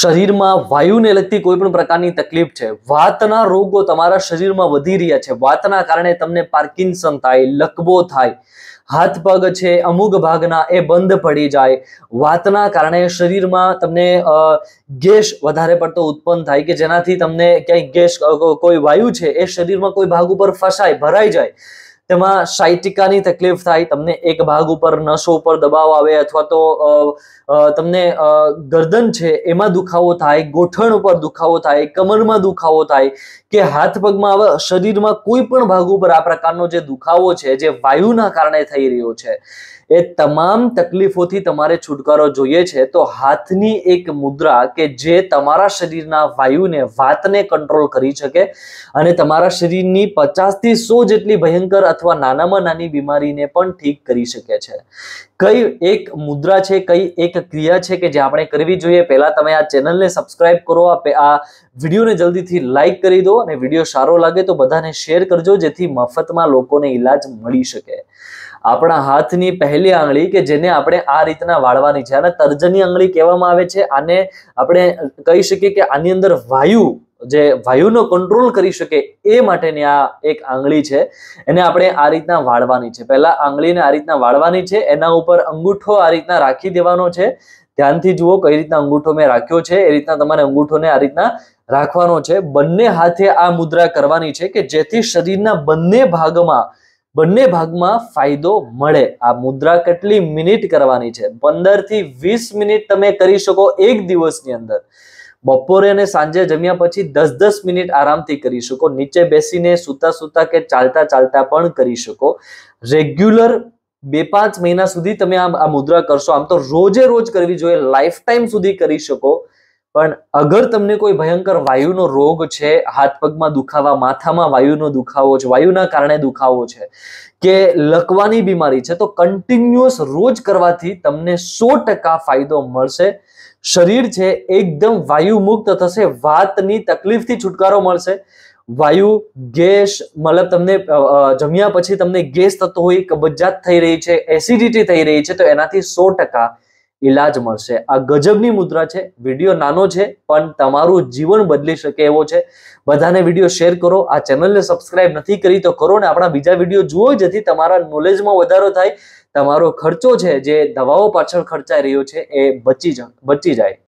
શરીરમાં વાયુને લગતી કોઈ પણ પ્રકારની તકલીફ છે વાતના રોગો તમારા શરીરમાં વધી રહ્યા છે વાતના કારણે તમને પાર્કિન્સન થાય લકબો થાય હાથ પગ છે અમુક ભાગના એ બંધ પડી જાય વાતના કારણે શરીરમાં તમને ગેસ વધારે પડતો ઉત્પન્ન થાય કે જેનાથી તમને ક્યાંય ગેસ કોઈ વાયુ છે એ શરીરમાં કોઈ ભાગ ઉપર ફસાય ભરાઈ જાય તેમાં શાયટિકાની તકલીફ થાય તમને એક ભાગ ઉપર નસો ઉપર દબાવ આવે અથવા તો તમને ગરદન છે એમાં દુખાવો થાય ગોઠણ ઉપર દુખાવો થાય કમરમાં દુખાવો થાય કે હાથ પગમાં હવે શરીરમાં કોઈ પણ ભાગ ઉપર આ પ્રકારનો જે દુખાવો છે જે વાયુના કારણે થઈ રહ્યો છે એ તમામ તકલીફોથી તમારે છુટકારો જોઈએ છે તો હાથની એક મુદ્રા કે જે તમારા શરીરના વાયુને વાતને કંટ્રોલ કરી શકે અને તમારા શરીરની પચાસથી સો જેટલી ભયંકર અથવા નાનામાં નાની બીમારીને પણ ઠીક કરી શકે છે કઈ એક મુદ્રા છે કઈ એક ક્રિયા છે કે જે આપણે કરવી જોઈએ પહેલા તમે આ ચેનલને સબસ્ક્રાઇબ કરો આ વિડીયોને જલ્દીથી લાઇક કરી દો અને વિડીયો સારો લાગે તો બધાને શેર કરજો જેથી મફતમાં લોકોને ઈલાજ મળી શકે આપણા હાથની પહેલી આંગળી કે જેને આપણે આ રીતના વાળવાની છે અને તર્જની આંગળી કહેવામાં આવે છે આને આપણે કહી શકીએ કે આની અંદર વાયુ જે વાયુનો કંટ્રોલ કરી શકે એ માટેની આ એક આંગળી છે એને આપણે આ રીતના વાળવાની છે પહેલા આંગળીને આ રીતના વાળવાની છે એના ઉપર અંગૂઠો આ રીતના રાખી દેવાનો છે ધ્યાનથી જુઓ કઈ રીતના અંગૂઠો મેં રાખ્યો છે એ રીતના તમારે અંગૂઠોને આ રીતના રાખવાનો છે બંને હાથે આ મુદ્રા કરવાની છે કે જેથી શરીરના બંને ભાગમાં બંને ભાગમાં ફાયદો મળે આ મુદ્રા કેટલી મિનિટ કરવાની છે પંદર થી વીસ મિનિટ તમે કરી શકો એક દિવસની અંદર બપોરે અને સાંજે જમ્યા પછી દસ દસ મિનિટ આરામથી કરી શકો નીચે બેસીને સૂતા સૂતા કે ચાલતા ચાલતા પણ કરી શકો રેગ્યુલર બે પાંચ મહિના સુધી તમે આ મુદ્રા કરશો આમ તો રોજે રોજ કરવી જોઈએ લાઈફ ટાઈમ સુધી કરી શકો પણ અગર તમને કોઈ ભયંકર વાયુનો રોગ છે હાથ પગમાં દુખાવા માથામાં વાયુનો દુખાવો છે વાયુના કારણે દુખાવો છે કે લકવાની બીમારી છે તો કન્ટિન્યુઅસ રોજ કરવાથી તમને સો ટકા ફાયદો મળશે શરીર છે એકદમ વાયુ મુક્ત થશે વાતની તકલીફથી છુટકારો મળશે વાયુ ગેસ મતલબ તમને જમ્યા પછી તમને ગેસ થતો હોય કબજિયાત થઈ રહી છે એસિડિટી થઈ રહી છે તો એનાથી સો ટકા ઈલાજ મળશે આ ગજબની મુદ્રા છે વિડીયો નાનો છે પણ તમારું જીવન બદલી શકે એવો છે બધાને વિડીયો શેર કરો આ ચેનલને સબસ્ક્રાઇબ નથી કરી તો કરો ને આપણા બીજા વિડીયો જુઓ જેથી તમારા નોલેજમાં વધારો થાય તમારો ખર્ચો છે જે દવાઓ પાછળ ખર્ચાઈ રહ્યો છે એ બચી બચી જાય